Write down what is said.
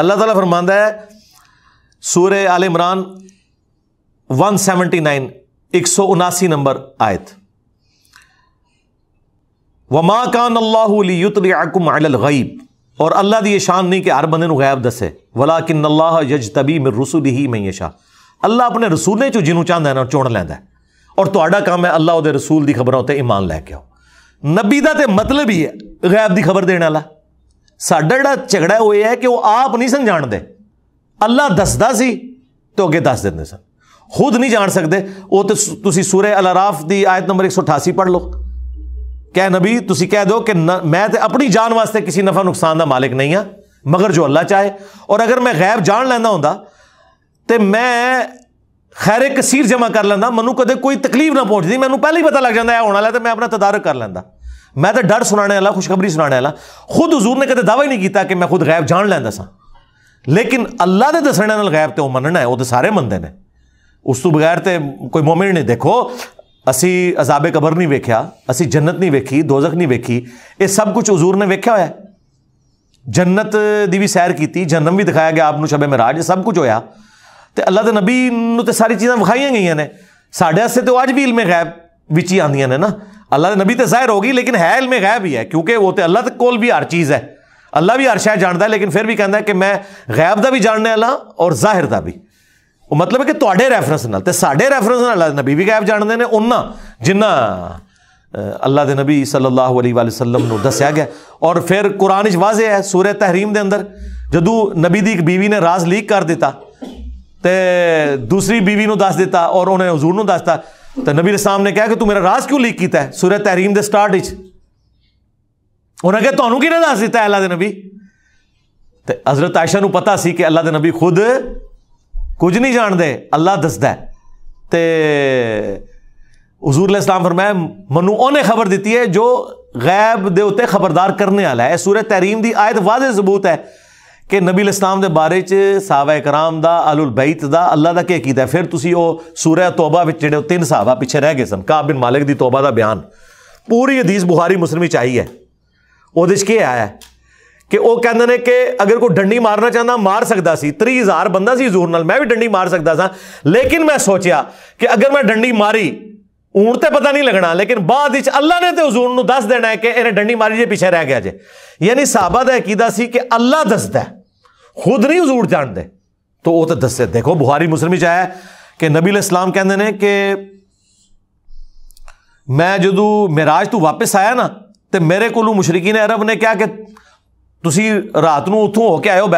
अल्लाह ताला फरमांदा है सूर्य आल इमरान 179 179 नंबर आयत वमा कान अल्लाहकुम गईब और अल्लाह की शान नहीं कि हर बंदे गैब दसे वला किन अल्लाह यज तबी में रसूल ही यशा अल्लाह अपने रसूल ने चो जिन्हों चाहता है चुन लेंदा और थोड़ा काम है अल्लाह वो रसूल की खबर उत्ते ईमान लैके आओ नबी का तो मतलब ही है गैब की खबर देने वाला ਸਾਡਾ ਜਿਹੜਾ ਝਗੜਾ ਹੋਇਆ ਹੈ ਕਿ ਉਹ ਆਪ ਨਹੀਂ ਸੰ ਜਾਣਦੇ ਅੱਲਾ ਦੱਸਦਾ ਸੀ ਤੇ ਅੱਗੇ ਦੱਸ ਦਿੰਦੇ ਸਨ ਖੁਦ ਨਹੀਂ ਜਾਣ ਸਕਦੇ ਉਹ ਤੇ ਤੁਸੀਂ ਸੂਰੇ ਅਲ ਅਰਾਫ ਦੀ ਆਇਤ ਨੰਬਰ 188 ਪੜ੍ਹ ਲਓ ਕਹਿ ਨਬੀ ਤੁਸੀਂ ਕਹਿ ਦਿਓ ਕਿ ਮੈਂ ਤੇ ਆਪਣੀ ਜਾਨ ਵਾਸਤੇ ਕਿਸੇ ਨਫਾ ਨੁਕਸਾਨ ਦਾ ਮਾਲਕ ਨਹੀਂ ਆ मगर जो अल्लाह चाहे और अगर मैं गैब जान लेंदा हों तो मैं खैर कसीर जमा कर लेंदा मैं कदम कोई तकलीफ ना पहुँचती मैं पहले ही पता लग जाता है होने वाला तो मैं अपना तदारक कर लेंदा मैं तो डर सुनाने वाला खुशखबरी सुनाने वाला खुद हजूर ने कहते दावा ही नहीं किया कि मैं खुद गायब जान लैंता स लेकिन अल्लाह के दसने गायब तो मनना है वो तो सारे मनते हैं उस तो बगैर तो कोई मोमेंट नहीं देखो असी अजाब कबर नहीं वेख्या असी जन्नत नहीं वेखी दोजक नहीं वेखी ये सब कुछ हजूर ने वेख्या हो जन्नत की भी सैर की जन्म भी दिखाया गया आपू शबे महराज सब कुछ होया तो अल्लाह के नबी तो सारी चीज़ा विखाई गई ने साढ़े वास्ते तो अज भी इलमे गायब बच ही आदि ने ना अल्लाह नबी तो ज़ाहिर होगी लेकिन है इलम गैब ही है क्योंकि वो तो अल्लाह को भी हर चीज़ है अल्लाह भी हर शायद जानता है लेकिन फिर भी कहना है कि मैं गैब का भी जानने वाला और ज़ाहिर का भी वो मतलब है कि थोड़े रैफरेंस नाले रैफरेंस अल्लाह नबी भी गैब जानते हैं उन्ना जिन्ना अल्लाह दे नबी सल्ला वसलम दस्या गया और फिर कुरान वाजे है सूर्य तहरीम के अंदर जदू नबी की एक बीवी ने राज लीक कर दिता तो दूसरी बीवी को दस दिता और उन्हें हजूर दसता तो नबी इस्लाम ने कहा कि तू मेरा राज क्यों लीक किया है तहरीम के स्टार्ट उन्हें क्या तहूँ कि दस दिता है अल्लाह के नबी तो हजरत आयशा पता है कि अल्लाह के नबी खुद कुछ नहीं जानते अल्लाह दसद तो हजूर इस्लाम फरमाया मनु उन्हें खबर दी है जो गैब के उत्ते खबरदार करने वाला है सूरत तहरीम की आयत वादे सबूत है ਕਿ ਨਬੀ ਇਸਲਾਮ ਦੇ ਬਾਰੇ ਚ ਸਾਹਬਾ کرام ਦਾ ਅਲੁਲ ਬੈਤ ਦਾ ਅੱਲਾ ਦਾ ਕੀ ਅਕੀਦਾ ਫਿਰ ਤੁਸੀਂ ਉਹ ਸੂਰਾ ਤੌਬਾ ਵਿੱਚ ਜਿਹੜੇ ਤਿੰਨ ਸਾਹਬਾ ਪਿੱਛੇ ਰਹਿ ਗਏ ਸਨ ਕਾਬ ਬਿਨ ਮਾਲਿਕ ਦੀ ਤੌਬਾ ਦਾ ਬਿਆਨ ਪੂਰੀ ਹਦੀਸ ਬੁਖਾਰੀ ਮੁਸਲਮ ਵਿੱਚ ਆਈ ਹੈ ਉਹਦੇ ਵਿੱਚ ਕੀ ਆਇਆ ਕਿ ਉਹ ਕਹਿੰਦੇ ਨੇ ਕਿ ਅਗਰ ਕੋਈ ਡੰਡੀ ਮਾਰਨਾ ਚਾਹੁੰਦਾ ਮਾਰ ਸਕਦਾ ਸੀ 30000 ਬੰਦਾ ਸੀ ਜ਼ੋਰ ਨਾਲ ਮੈਂ ਵੀ ਡੰਡੀ ਮਾਰ ਸਕਦਾ ਸਾਂ ਲੇਕਿਨ ਮੈਂ ਸੋਚਿਆ ਕਿ ਅਗਰ ਮੈਂ ਡੰਡੀ ਮਾਰੀ ਹੁਣ ਤੇ ਪਤਾ ਨਹੀਂ ਲੱਗਣਾ ਲੇਕਿਨ ਬਾਅਦ ਵਿੱਚ ਅੱਲਾ ਨੇ ਤੇ ਹਜ਼ੂਰ ਨੂੰ ਦੱਸ ਦੇਣਾ ਹੈ ਕਿ ਇਹਨੇ ਡੰਡੀ ਮਾਰੀ ਜੇ ਪਿੱਛੇ ਰਹਿ ਗਿਆ ਜੇ ਯਾਨੀ ਸਾਹਬਾ ਦਾ ਅਕੀਦਾ ਸੀ ਕਿ ਅੱਲਾ ਦੱਸਦਾ ਹੈ खुद नहीं हजूर जानते तो वह तो दस देखो बुहारी मुस्लिम च आया कि नबी इस्लाम कहते हैं कि मैं जदू मेराज तू वापस आया ना तो मेरे को मुशरकीन अरब ने कहा कि तुम रात को उतों होके आयो बैठ